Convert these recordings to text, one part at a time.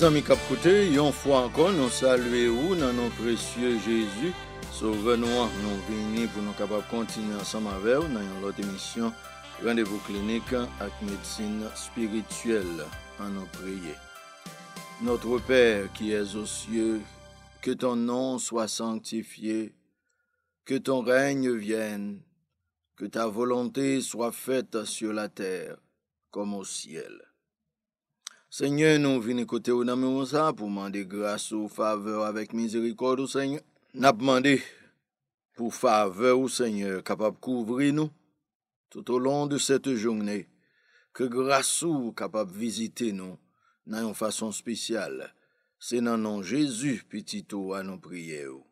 Mes amis yon fwa ankon nou salwe ou nan nou précieux Jésus, Souve nou nous nou pour pou nou continuer kontinu ansam ave ou nan yon Rendez-vous clinique klinik médecine spirituelle Notre Père qui es aux cieux, que ton nom soit sanctifié, que ton règne vienne, que ta volonté soit faite sur la terre comme au ciel. Senye nou vine kote ou nan mouza pou mande gras ou faveur avèk mizirikod ou senye. N ap mande pou faveur ou senye kapap kouvri nou tout ou lon de sete jounè. Ke gras ou kapap vizite nou nan yon fason spesyal. Senan nan Jésus petitou an nou priye ou.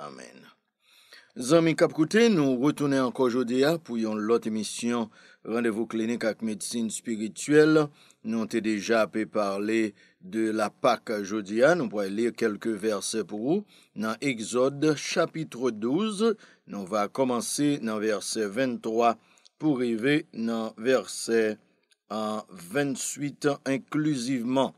Amen. Zanmi kap kote nou retoune anko jodia pou yon lote misyon Rendevo klinik ak medsine spirituel. Nous avons déjà parlé de la Pâque jodia. Nous pourrions lire quelques versets pour vous. Dans Exode chapitre 12, nous va commencer dans verset 23 pour arriver dans verset 28 euh, inclusivement.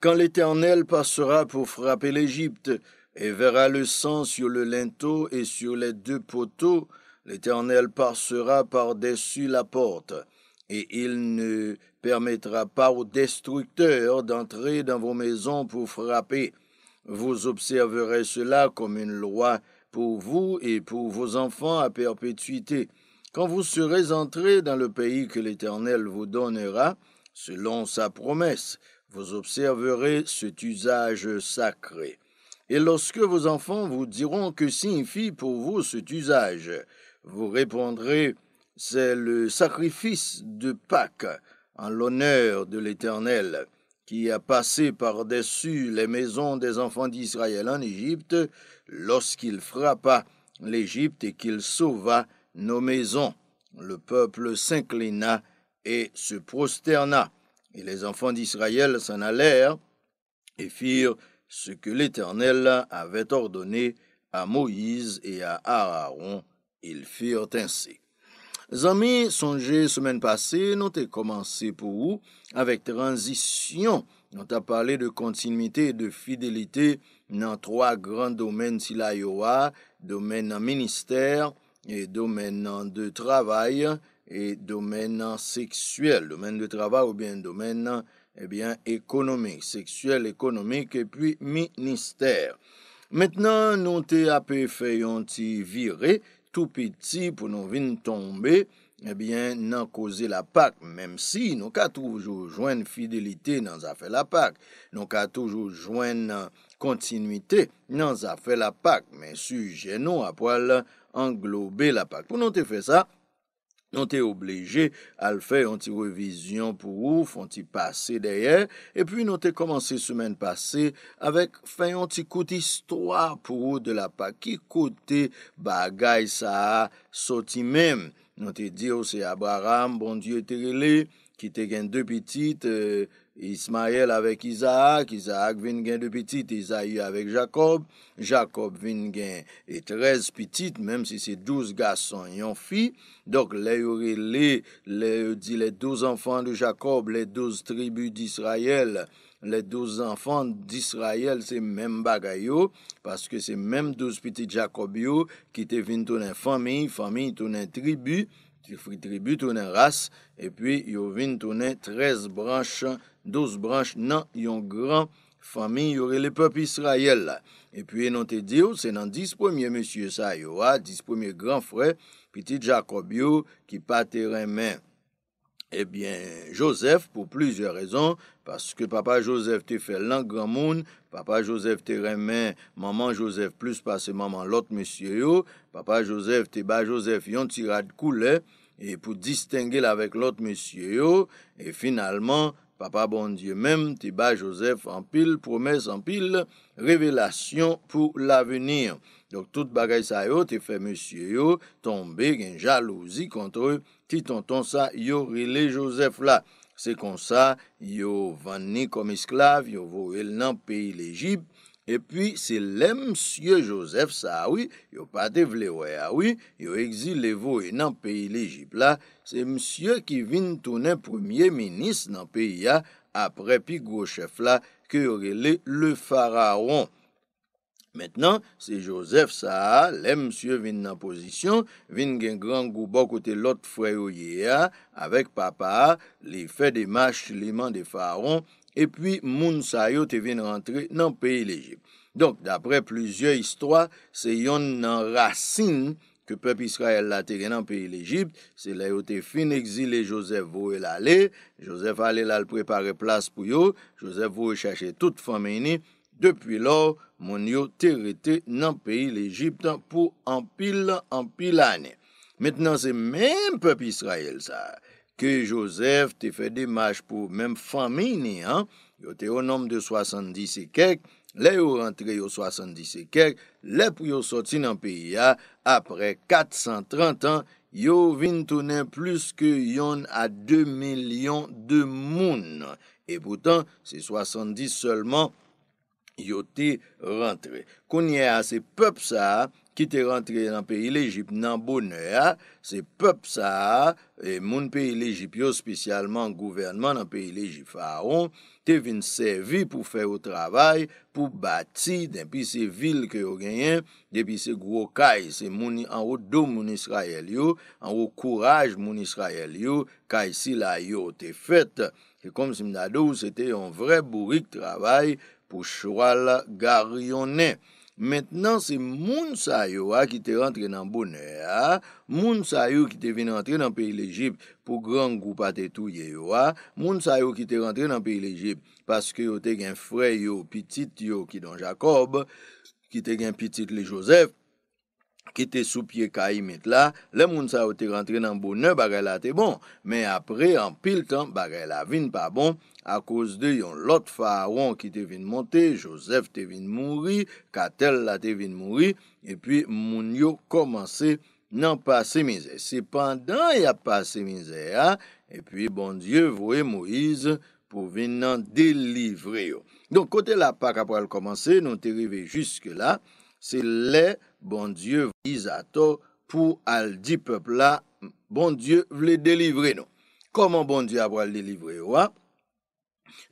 Quand l'Éternel passera pour frapper l'Égypte et verra le sang sur le linteau et sur les deux poteaux, l'Éternel passera par-dessus la porte et il ne permettra pas aux destructeurs d'entrer dans vos maisons pour frapper. Vous observerez cela comme une loi pour vous et pour vos enfants à perpétuité. Quand vous serez entrés dans le pays que l'Éternel vous donnera, selon sa promesse, vous observerez cet usage sacré. Et lorsque vos enfants vous diront que signifie pour vous cet usage, vous répondrez, c'est le sacrifice de Pâques en l'honneur de l'Éternel, qui a passé par-dessus les maisons des enfants d'Israël en Égypte, lorsqu'il frappa l'Égypte et qu'il sauva nos maisons. Le peuple s'inclina et se prosterna, et les enfants d'Israël s'en allèrent et firent ce que l'Éternel avait ordonné à Moïse et à Aaron. Ils firent ainsi. Zanmi, sonje semen pase, nou te komanse pou ou, avek tranzisyon, nou te pale de kontinimite e de fidelite nan troa gran domen si la yoa, domen nan minister, e domen nan de travay, e domen nan seksuel, domen nan de travay ou bien domen nan e ekonomik, seksuel, ekonomik, e puis minister. Metnan nou te ape feyon ti vire, semen nan seksuel, tout peti pou nou vin tombe, ebyen eh nan koze la pak, mem si nou ka toujou jwen fidelite nan zafè la pak, nou ka toujou jwen kontinuite nan zafè la pak, men suje nou apol englobe la pak. Pou nou te fè sa, Non te obleje al fe yon ti revizyon pou ou, fon ti pase deye, e pi yon te komanse soumen pase avek fe yon ti koute istwa pou ou de la pa ki koute bagay sa a soti menm. Nou te di ou se Abraham, bon dieu te rile, ki te gen 2 pitit, euh, Ismael avek Isaac, Isaac ven gen 2 pitit, Isaac avek Jacob, Jacob ven gen 13 e pitit, menm se se 12 gas son yon fi, dok le yo rile, le yo di le 12 enfan de Jacob, le 12 tribu di Israel, Le 12 anfan disrayel se menm bagay yo, paske se menm 12 piti Jakob yo ki te vin tonen famin, famin tonen tribu, tribu tonen ras, e pi yo vin tonen 13 branche, 12 branche nan yon gran famin yore le pep israyel. E pi yon te diyo, se nan 10 pomiye monsye sa, yo a 10 pomiye gran fre, piti Jakob yo ki pa teren menm. Ebyen, eh Josef pou plizye rezon, paske papa Josef te fe lank gran moun, papa Josef te remen maman Josef plus passe maman lot monsye yo, papa Josef te ba Josef yon tirad koule, e pou distingil avek lot monsye yo, e finalman, papa bondye menm te ba Josef anpil, promes anpil, revelasyon pou lavenir. Donk tout bagay sa yo te fe monsye yo, tombe gen jalouzi kontre yo, Si ton ton sa, yo rile Josef la, se kon sa, yo van ni kom esklave, yo vo el nan peyi lejib. E pi, se le msye Josef sa, awi, yo pa devlewe, awi, yo exile vo el nan peyi lejib la, se msye ki vin toune premier menis nan peyi la, apre pi gochef la, ke yo rile le fararon. Mètnen, se Josef sa, lè msye vin nan pozisyon, vin gen gran Goubok ou te lot freyo ye a, avek papa, li fe de mach, li man de faron, e pwi moun sa yo te vin rentre nan peyi l'Egypte. Donk, dapre pluzye istwa, se yon nan rasin ke pep Israel la te gen nan peyi l'Egypte, se lè yo te fin exilè Josef vou el ale, Josef ale lal prepare plas pou yo, Josef vou e chache tout fòmèni. Depi lor, moun yo terete nan peyi l'Egypte pou anpil anpil ane. Metnen se menn pep Israel sa, ke Josef te fe demaj pou menn famine an, yo te o nom de 70 sekek, le yo rentre yo 70 sekek, le pou yo sotsi nan peyi a, apre 430 an, yo vin tonen plus ke yon a 2 milyon de moun. E poutan, se 70 selement, yo te rentre. Konye a se pep sa, ki te rentre nan pe il-Egypt nan bonè, se pep sa, e moun pe il-Egypt yo spesyalman gouvernman nan pe il-Egypt faron, te vin servi pou fè ou travay, pou bati, denpi se vil ke yo genyen, denpi se gwo kay, se mouni an wot do moun Israel yo, an wot kouraj moun Israel yo, kay si la yo te fet, se kom si mnado ou se te yon vre bourik travay, pou choual gar yonè. Mètnen se moun sa yo a ki te rentre nan bonè a, moun sa yo ki te vin rentre nan peyi l'Egypte, pou gran goupa te touye yo a, moun sa yo ki te rentre nan peyi l'Egypte, paske yo te gen frey yo, pitit yo ki don Jacob, ki te gen pitit le Josef, ki te sou pye ka imet la, le moun sa ou te rentre nan bonne, bagay la te bon, men apre an pil tan, bagay la vin pa bon, a kouse de yon lot faron, ki te vin monte, josef te vin mounri, katel la te vin mounri, epi moun yo komanse nan pase mizè, sepandan ya pase mizè ya, epi bon die vwe mouiz, pou vin nan delivre yo. Don kote la pak apwa al komanse, nou te rive juske la, se le, Bon, bon dieu vle izato pou al di pepla, bon dieu vle delivre nou. Koman bon dieu ap wale delivre yo a?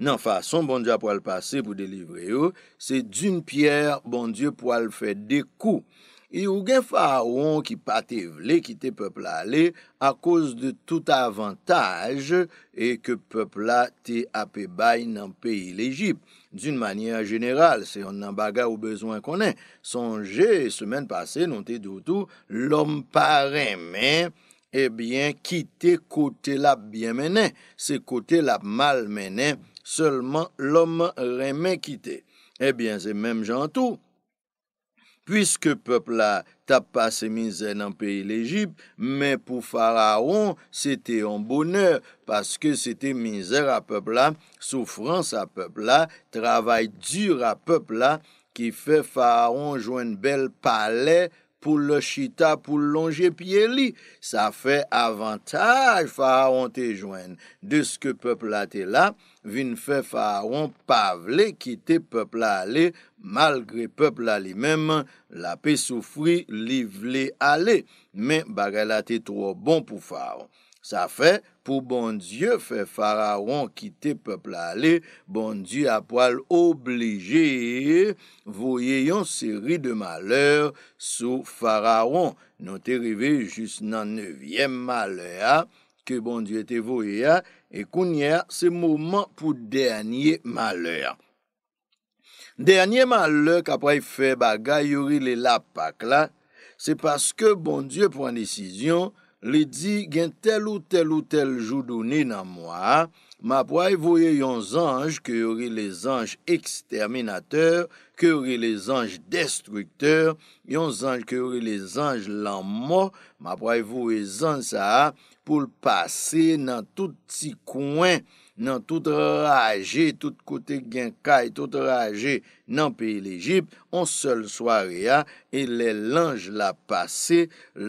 Nan fason, bon dieu ap wale pase pou delivre yo, se dun pier bon dieu wale fwe dekou. E ou gen fawon ki pa te vle ki te pepla le a koz de tout avantaj e ke pepla te apebay nan peyi l'Egypte. D'un manyen general, se yon nan bagay ou bezwen konen, sonje, semen pase, non te doutou, l'om pa remen, ebyen, ki te kote la biemenen. Se kote la malmenen, solman l'om remen kite. Ebyen, eh se menm jantou. puisque peuple la tape pas ses pays pays l'Egypte, légypte mais pour Pharaon, c'était un bonheur parce que c'était misère à peuple là souffrance à peuple là travail dur à peuple qui fait Pharaon jouer un bel palais. pou le chita pou longe piye li. Sa fe avantaj faron te jwen. Deske peplate la, vin fe faron pa vle kite peplale, malgre peplale li mem, la pe soufri li vle ale. Men bagala te tro bon pou faron. Sa fe, pou bon die fe faraon kite peple ale, bon die apwal oblije, voye yon seri de maleur sou faraon. Non te rive jis nan neviem maleur, ke bon die te voye a, e kounye a se mouman pou denye maleur. Denye maleur kapwa e fe bagay yori le la pak la, se paske bon die pou an desizyon, Li di gen tel ou tel ou tel joudouni nan mwa, ma pou a evoye yon zanj ke yori le zanj eksterminateur, ke yori le zanj destrukteur, yon zanj ke yori le zanj lan mwa, ma pou a evoye zanj sa pou l'pase nan tout ti kwen nan tout raje, tout kote gen kaj, tout raje nan peyi lejib, on sol sware ya, e le lanj la pase,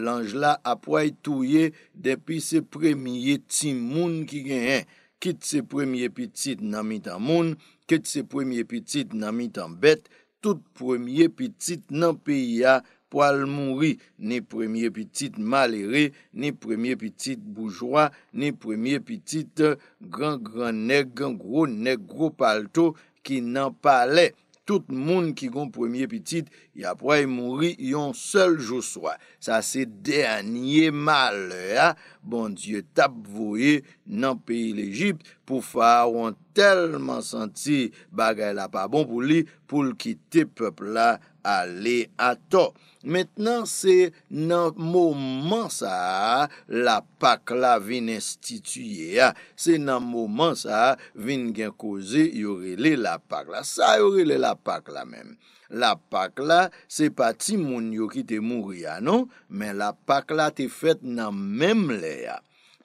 lanj la apway touye, depi se premye ti moun ki gen, kit se premye pitit nan mi tan moun, kit se premye pitit nan mi tan bet, tout premye pitit nan peyi ya, Poal mounri, ne premye pitit malere, ne premye pitit boujwa, ne premye pitit euh, gran gran nek, gran gro, nek gro palto ki nan pale. Tout moun ki gon premye pitit, ya poal mounri yon sel jou swa. Sa se denye malere. Bon diye tap vouye nan peyi l'Egypt pou fa ou an telman santi bagay la pa bon pou li pou l'kite pepl la ale ato. Metnan se nan mouman sa la pak la vin instituye ya. Se nan mouman sa vin gen koze yorele la pak la. Sa yorele la pak la menm. La pak la se pa ti moun yo ki te mou ya non, men la pak la te fet nan menm le ya.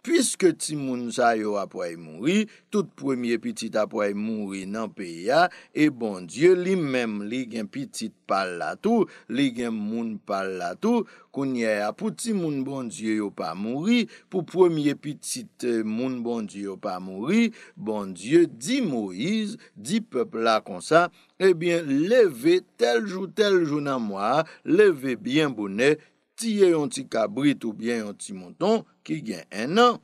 Fiske ti moun sa yo apwa e moun ri, tout premye pitit apwa e moun ri nan pe ya, e bon Diyo li menm li gen pitit pal la tou, li gen moun pal la tou, konye a pou ti bon euh, moun bon Diyo yo pa moun ri, pou premye pitit moun bon Diyo yo pa moun ri, bon Diyo di moun iz, di pepla kon sa, e bien leve tel jou tel jou nan moua, leve bien boun e, Tiye yon ti kabrit ou bien yon ti monton ki gen en nan.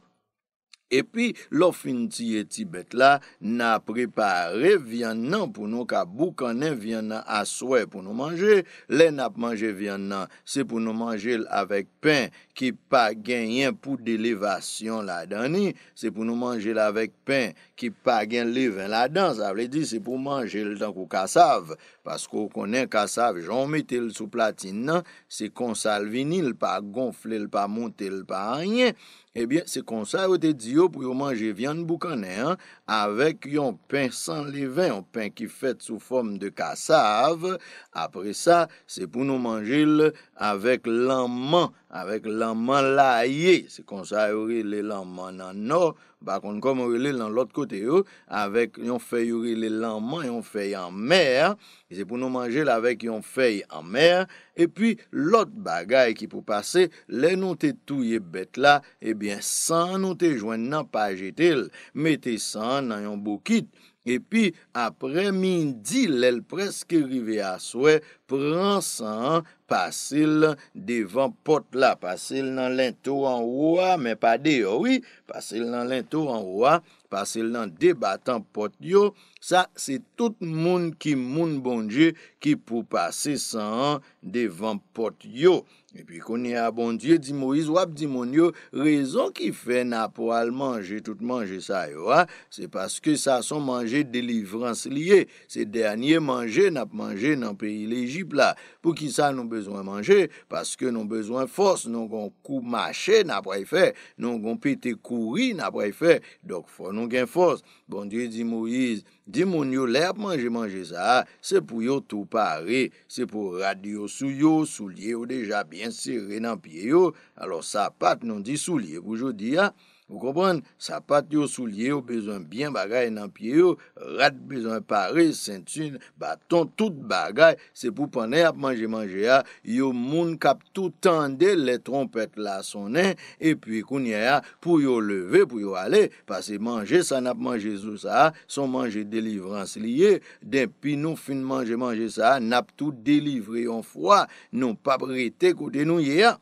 Epi, lo fin tiye ti bet la nan aprepare vyan nan pou nou ka bou kanen vyan nan aswe pou nou manje. Le nan apmanje vyan nan, se pou nou manje avèk pen ki... ki pa genyen pou delevasyon la dani, se pou nou manjel avèk pen, ki pa gen levèn la dan, sa vle di se pou manjel dan kou kasav, paskou konen kasav, joun metel sou platin nan, se konsal vinil, pa gonfle, pa montel, pa anyen, ebyen se konsal wote di yo pou yo manjel vyan bou konen, avèk yon pen san levèn, yon pen ki fèt sou fòm de kasav, apre sa, se pou nou manjel avèk laman, Avèk lanman la ye, se konsa yorile lanman nan nou, bakon kom yorile nan lot kote yo, avèk yon fey yorile lanman, yon fey yon mer, e se pou nou manje l avèk yon fey yon mer, epi lot bagay ki pou pase, le nou te touye bet la, ebyen san nou te jwen nan pajetel, mette san nan yon bokit. Epi apre mindi lel preske rive aswe, pransan pasil devan pot la, pasil nan lento an wwa, men pa de yo, oui, pasil nan lento an wwa, pasil nan debatan pot yo, Sa, se tout moun ki moun bondye ki pou pase san an devan pot yo. Epi konye a bondye, di Moise, wap di moun yo, rezon ki fe na pou al manje, tout manje sa yo, se paske sa son manje delivrans liye, se dernye manje nap manje nan peyi lejib la. Pou ki sa nou bezwen manje, paske nou bezwen fos, nou kon kou mache nap way fe, nou kon pete kouri nap way fe, dok fwa nou gen fos. Bon Dimoun yo lèp manje manje sa, se pou yo tou pare, se pou radio sou yo, sou liye yo deja bien sere nan pie yo, alò sa pat non di sou liye pou jodi ya. Pou kompon, sapat yo sou liye yo bezon byen bagay nan piye yo, rat bezon pari, sentun, baton, tout bagay. Se pou panen ap manje manje ya, yo moun kap tout tande le trompet la sonen, e pi kounye ya pou yo leve pou yo ale. Pase manje sa nap manje sou sa, son manje delivranse liye, den pi nou fin manje manje sa, nap tout delivre yon fwa, nou pap rete kote nou ye ya.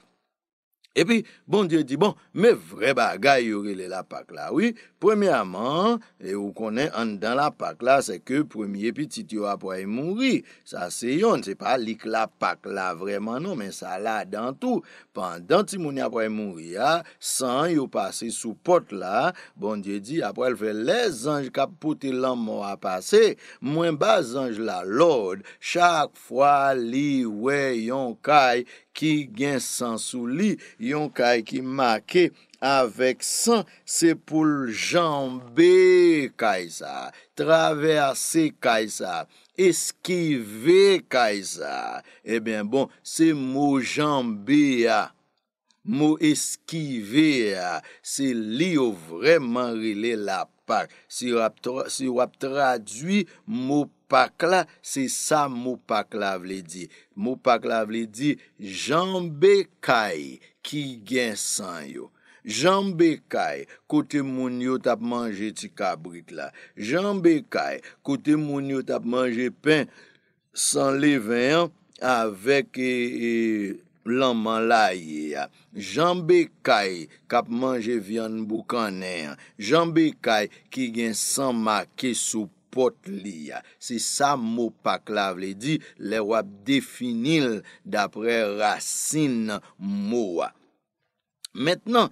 Epi, bon dje di, bon, me vre bagay yore le la pak la, wii, premiyaman, e ou konen an dan la pak la, se ke premye, pi tit yo apwa e mounri, sa se yon, se pa lik la pak la, vreman non, men sa la dan tou, pandan ti mouni apwa e mounri ya, ah, san yo pase sou pot la, bon dje di, apwa el fe le zanj kapote lan mou apase, mwen ba zanj la, lord, chak fwa li we yon kay, ki gen san sou li, Yon kay ki make avèk san, se pou jambè kay sa. Traversè kay sa, eskive kay sa. E eh ben bon, se mou jambè ya, mou eskive ya. Se li yo vreman rile la pak. Se wap tradwi mou pak la, se sa mou pak la vle di. Mou pak la vle di jambè kay sa. Ki gen san yo, jan bekay kote moun yo tap manje ti kabrit la, jan bekay kote moun yo tap manje pen san le venyan avek e, e, lanman la ye ya, jan bekay kap manje vyan mbou kanen, jan bekay ki gen san ma ke sou pen. pot li ya. Se sa mou pak la vle di, le wap definil dapre rasin mou wa. Mètnen,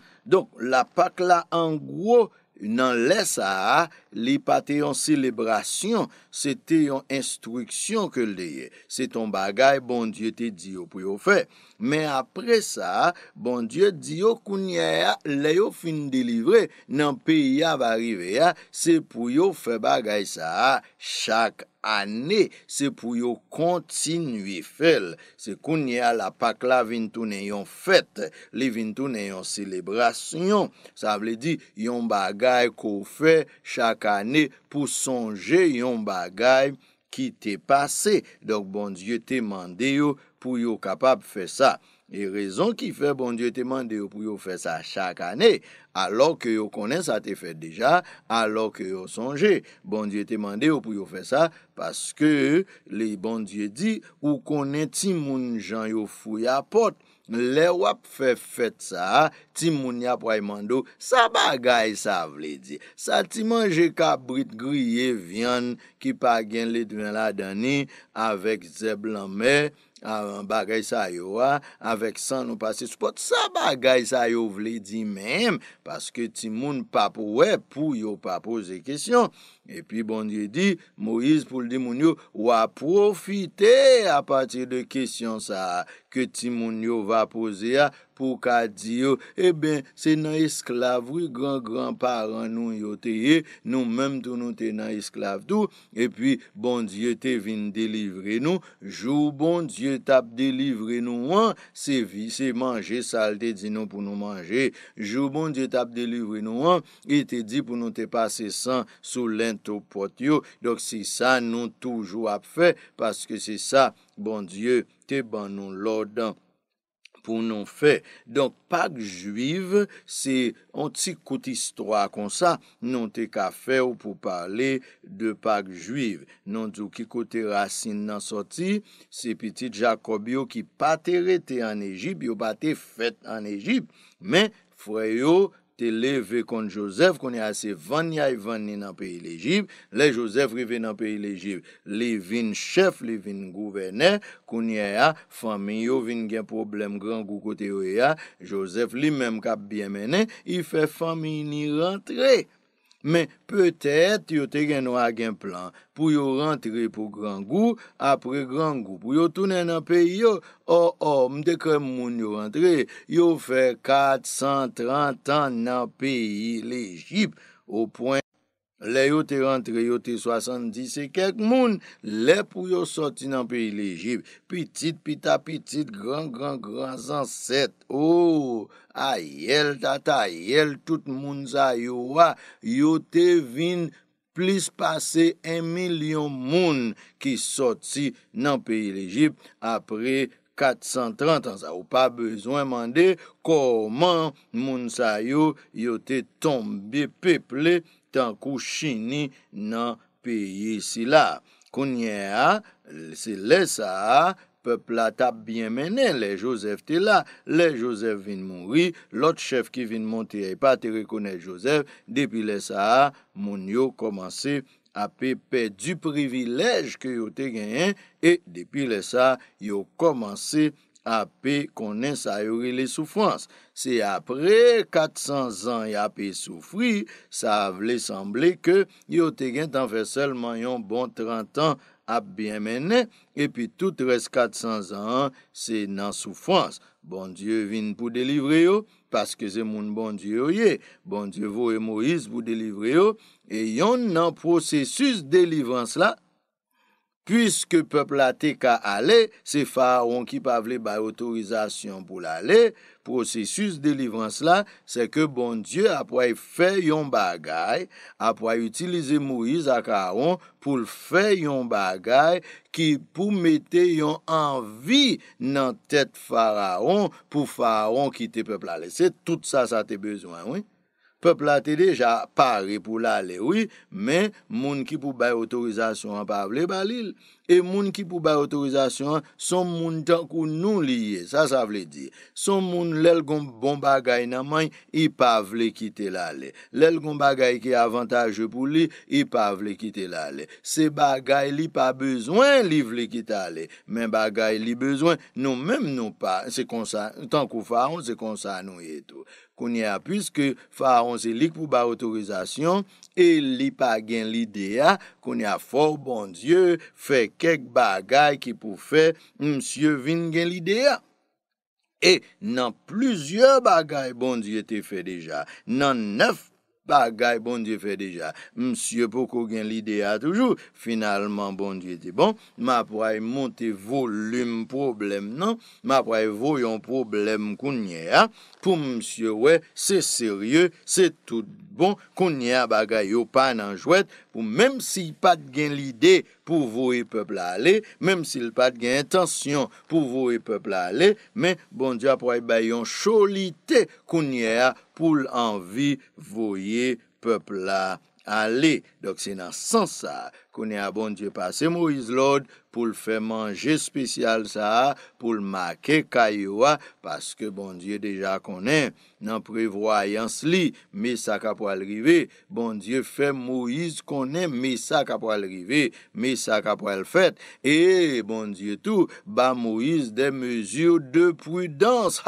la pak la an gou Nan le sa, li pa te yon selebrasyon, se te yon instruksyon ke l deye, se ton bagay bon die te diyo pou yo fe. Men apre sa, bon die diyo kounye a, le yo fin delivre, nan pe ya va rive a, se pou yo fe bagay sa, chak apre. Anè, se pou yo kontinui fel, se kounye a la pak la vintounen yon fet, li vintounen yon selebrasyon, sa vle di yon bagay kou fe chak anè pou sonje yon bagay ki te pase, dok bon die te mande yo pou yo kapab fe sa. E rezon ki fe, bondye te mande yo pou yo fe sa chak ane. Alo ke yo konen sa te fe deja, alo ke yo sonje. Bondye te mande yo pou yo fe sa, paske li bondye di, ou konen ti moun jan yo fou ya pot. Le wap fe fet sa, ti moun ya pou ay mando, sa bagay sa vle di. Sa ti manje ka brit griye vyan, ki pa gen le dwen la dani, avek ze blanmey, A bagay sa yo a, avèk san nou pase sou pot sa bagay sa yo vle di mèm, paske ti moun pa pou wè pou yo pa pose kèsyon. Epi bondye di, Moïse pou l di moun yo, waprofite a pati de kesyon sa, ke ti moun yo wapose a, pou ka di yo, e eh ben, se nan esklavri, gran-gran paran nou yo te ye, nou mem tou nou te nan esklavdou, epi bondye te vin delivre nou, jou bondye tap delivre nou an, se vi, se manje salte di non nou pou nou manje, jou bondye tap delivre nou an, e te di pou nou te pase san sou lent, tou pot yo. Donk si sa nou toujou ap fè paske si sa, bon die, te ban nou lò dan pou nou fè. Donk pak juiv, se an ti kout istwa kon sa, nou te ka fè ou pou pale de pak juiv. Non djou ki kote rasin nan soti, se pitit Jacob yo ki pa te rete an Ejib, yo ba te fèt an Ejib men fwè yo te leve kont Josef, konye a se vanyay vany nan peyi lejib, le Josef rive nan peyi lejib, li vin chef, li vin gouverner, konye a, fami yo vin gen problem gran goukote yo e a, Josef li menm ka biemenen, i fe fami ni rentre. Men, petet yo te gen nou agen plan pou yo rentre pou Gran Gou apre Gran Gou. Pou yo tounen nan peyi yo, oh oh, mdekre moun yo rentre, yo fe 430 tan nan peyi l'Egypte. Le yo te rentre, yo te 70, se kek moun, le pou yo soti nan peyi l'Egypte. Pitit, pitapitit, gran, gran, gran, zanset. Ou, oh, a yel, tatayel, tout moun za yo wa, yo te vin plis pase en milyon moun ki soti nan peyi l'Egypte apre 430 ansa. Ou pa bezwen mande, koman moun sa yo yo te tombe pepley. tan kou chini nan peyi si la. Kounye a, se lesa a, pepla ta biemenen, le Josef te la. Le Josef vin moun ri, lot chef ki vin moun te aipa, te rekounen Josef, depi lesa a, moun yo komanse api pe du privilej ke yo te genyen, e depi lesa a, yo komanse api apè konen sa yori le soufrans. Se apre 400 an y apè soufri, sa vle semble ke yo te gen tan fè selman yon bon 30 an ap bi menen, epi tout res 400 an se nan soufrans. Bon dieu vin pou delivre yo, paske se moun bon dieu ye, bon dieu vou e Moïse pou delivre yo, e yon nan prosesus delivrans la, Puiske peple la te ka ale, se faraon ki pa vle bay otorizasyon pou l'ale, prosesus de livrans la, se ke bon die apwa e fe yon bagay, apwa e utilize mou yi zakaron pou l'fe yon bagay, ki pou mette yon anvi nan tet faraon pou faraon ki te peple ale. Se tout sa sa te bezwen, oui. Peplate deja pari pou lale, oui, men moun ki pou bay otorizasyon an pa vle balil. E moun ki pou bay otorizasyon an, son moun tankou nou liye, sa sa vle di. Son moun lel goun bon bagay nan mwen, i pa vle kite lale. Lel goun bagay ki avantage pou li, i pa vle kite lale. Se bagay li pa bezwen, li vle kite lale. Men bagay li bezwen, nou menm nou pa, tankou faron, se konsan nou ye tou. konye a pwiske fwa a ronselik pou ba otorizasyon, e li pa gen lidea, konye a fwo bon die, fe kek bagay ki pou fe, msye vin gen lidea. E nan pluzye bagay bon die te fe deja, nan nef, bagay bon diye fe deja, msye pou kou gen lide a toujou, finalman bon diye te bon, ma pou ay monte volum problem nan, ma pou ay voyon problem kounye a, pou msye we, se serye, se tout bon, kounye a bagay yo panan jwet, Mèm si pat gen lide pou vouye pepla ale, mèm si pat gen etansyon pou vouye pepla ale, mè bon diwa pou ay bayon choli te kounye a pou l'anvi vouye pepla ale. Dok se nan san sa. konen a bon dieu pase Moise Lord pou l fè manje spesyal sa pou l make Kayiwa paske bon dieu deja konen nan prevoyans li me sa ka po alrive bon dieu fè Moise konen me sa ka po alrive me sa ka po alfet e bon dieu tou ba Moise de mezyou de prudans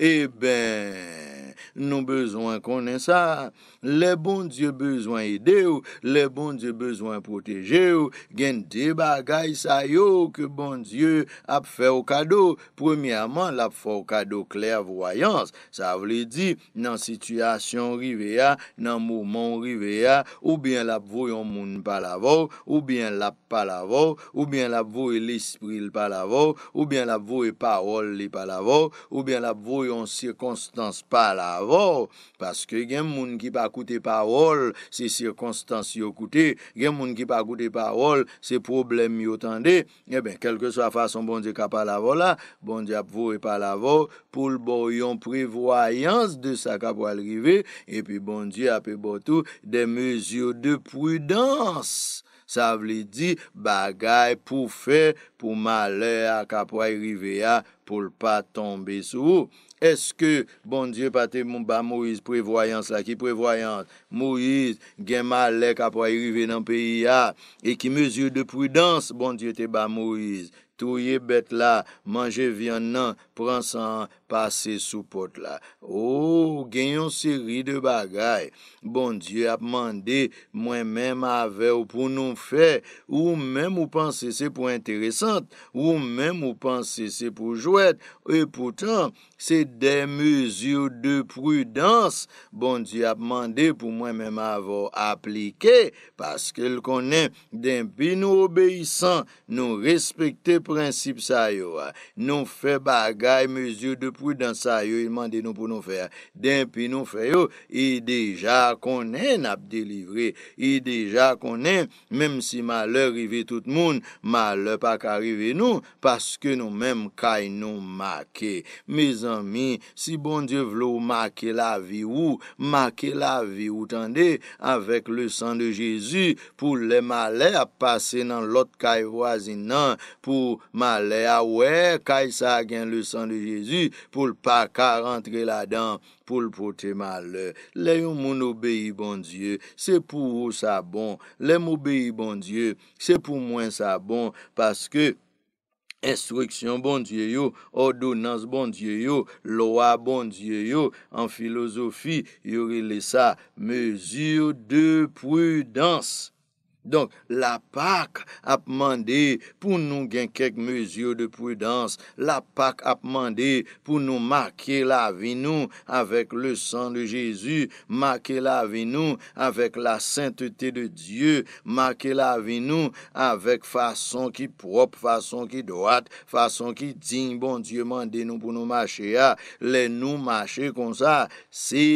e ben nou bezwen konen sa le bon dieu bezwen ide ou le bon dieu de bezwen proteje ou gen te bagay sa yo ke bon Diyo ap fè ou kado. Premiyaman, l ap fè ou kado kler voyans. Sa vle di nan sityasyon rive ya, nan moumon rive ya, ou bien l ap voyon moun palavor, ou bien l ap palavor, ou bien l ap voy l espril palavor, ou bien l ap voy parol li palavor, ou bien l ap voyon sirkonstans palavor. Paske gen moun ki pa koute parol, se sirkonstans yo koute, Gen moun ki pa goute parol se problem yo tende, e ben kelke so a fason bon di kapwa lavo la, bon di apvore pa lavo pou l bo yon prevoyans de sa kapwa rive, e pi bon di apve botou de mezyo de prudans. Sa vle di bagay pou fe pou male a kapwa rive a pou l pa tombe sou ou. Eske bon Diyo pa te mou ba Moise prevoyans la ki prevoyans, Moise gen ma lek apwa yi rive nan peyi ya, e ki mezyou de prudans, bon Diyo te ba Moise. ou ye bet la manje vyan nan pran san an pase sou pot la. Ou oh, genyon seri de bagay. Bon diyo ap mande mwen menm ave ou pou nou fe ou menm ou panse se pou enteresante ou menm ou panse se pou jwet e poutan se den mezyou de prudans bon diyo ap mande mwen menm ave ou aplike paske l konen den pi nou obeysan nou respekte profan prinsip sa yo, nou fè bagay mezyou de prou dan sa yo, il mande nou pou nou fè, den pi nou fè yo, e deja konen ap delivre, e deja konen, mem si male rive tout moun, male pa ka rive nou, paske nou mem kay nou make. Me zanmi, si bon die vlo make la vi ou, make la vi ou, tende, avek le san de Jezu, pou le male ap pase nan lot kay wazin nan, pou Malè a wè, kaj sa gen lè san de Jésus pou l'paka rentre la dan pou l'pote malè. Lè yon moun obèi bon Diyo, se pou ou sa bon. Lè moun obèi bon Diyo, se pou mwen sa bon. Paske, instruksyon bon Diyo, odonans bon Diyo, loa bon Diyo, an filosofi yore lè sa. Mezir de prudans. Donk la pak ap mande pou nou gen kek mezyo de prudans, la pak ap mande pou nou make la vi nou avek le san de Jezu, make la vi nou avek la saintete de Diyo, make la vi nou avek fason ki prop, fason ki doat, fason ki din, bon Diyo mande nou pou nou mache a, le nou mache kon sa, se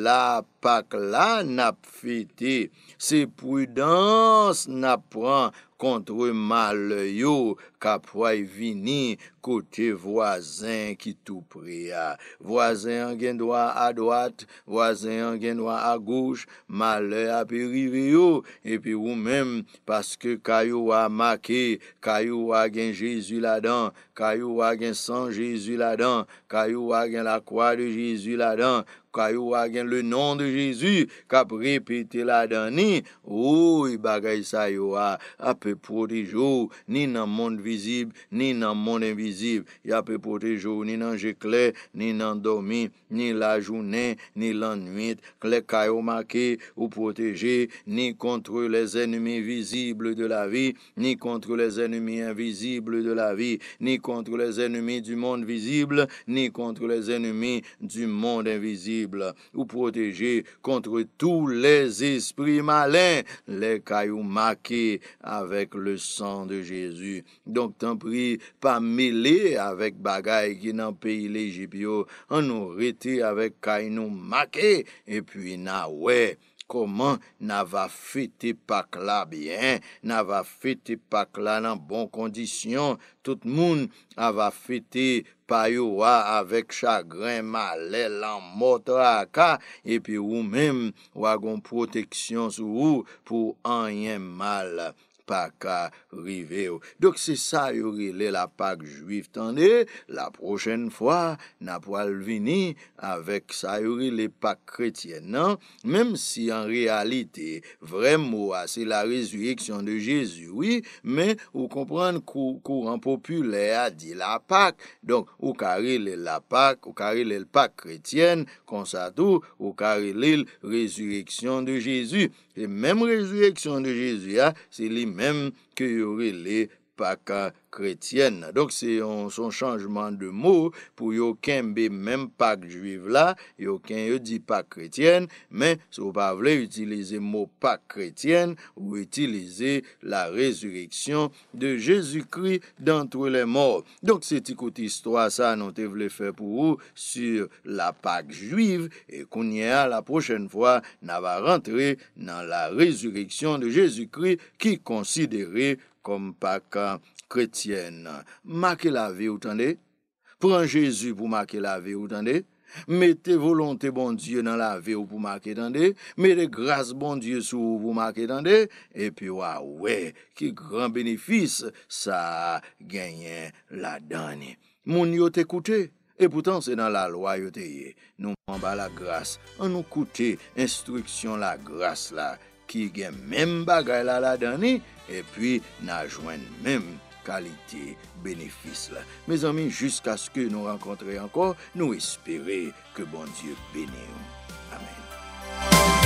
la pak. Pak la nap fete, se prudans nap pran kontre male yo, ka pou ay vini kote vwazen ki tou priya. Vwazen an gen doa a doat, vwazen an gen doa a gouj, male api rive yo, epi ou mem, paske kayo a make, kayo a gen jesu la dan, kayo a gen san jesu la dan, Kayo wagen la kwa de Jezu la dan... Kayo wagen le non de Jezu... Kap repite la dan ni... Ou i bagay sa yo a... Ape protejou... Ni nan monde vizib... Ni nan monde vizib... Ape protejou... Ni nan jekle... Ni nan domi... Ni la jounen... Ni lan nwit... Kle kayo make ou proteje... Ni kontre les ennemi vizib de la vi... Ni kontre les ennemi vizib de la vi... Ni kontre les ennemi du monde vizib... kontre les ennemis du monde invisible ou protege kontre tout les esprits malins les kayou make avek le san de Jezu Donk tan pri pa mele avek bagay ki nan peyi le jibyo an nou rete avek kay nou make e pi na we koman na va fete pak la bien, na va fete pak la nan bon kondisyon tout moun a va fete pakla pa yo wa ah, avek chagren ma le lan motra ah, ka, epi ou mem wagon proteksyon sou ou pou anyen mal. pak a rive ou. Dok se sa yori lè la pak juif tande, la prochen fwa na pwal vini avèk sa yori lè pak kretyen. Nan, mèm si an realite vre mwa, se la rezueksyon de Jezu, wè, mè ou kompran koukouran popule a di la pak. Donk, ou ka rile lè la pak, ou ka rile lè pak kretyen, konsa tou, ou ka rile lè rezueksyon de Jezu. Mèm rezueksyon de Jezu, ya, se li mè men ki yu wille chrétienne. Donc, c'est son changement de mot pour aucun b même Pâques juive là. Aucun dit Pâques chrétiennes. Mais, si vous ne voulez pas utiliser le mot Pâques chrétiennes, ou utiliser la résurrection de Jésus-Christ dans tous les morts Donc, c'est une histoire que te voulais faire pour vous sur la Pâques juive et qu'on y a la prochaine fois. On va rentrer dans la résurrection de Jésus-Christ qui considérait kom pa ka kretyen, make la ve ou tande, pran Jezu pou make la ve ou tande, mete volonte bon Diyo nan la ve ou pou make tande, mete grase bon Diyo sou ou pou make tande, epi wawè, ki gran benefis, sa genyen la dani. Moun yo te koute, epoutan se nan la loa yo te ye, nou mamba la grase, an nou koute instriksyon la grase la, ki gen men bagay la la dani, epi nan jwen men kalite benefis la. Mez ami, jiska sku nou renkontre ankor, nou espere ke bon Diyo bene ou. Amen.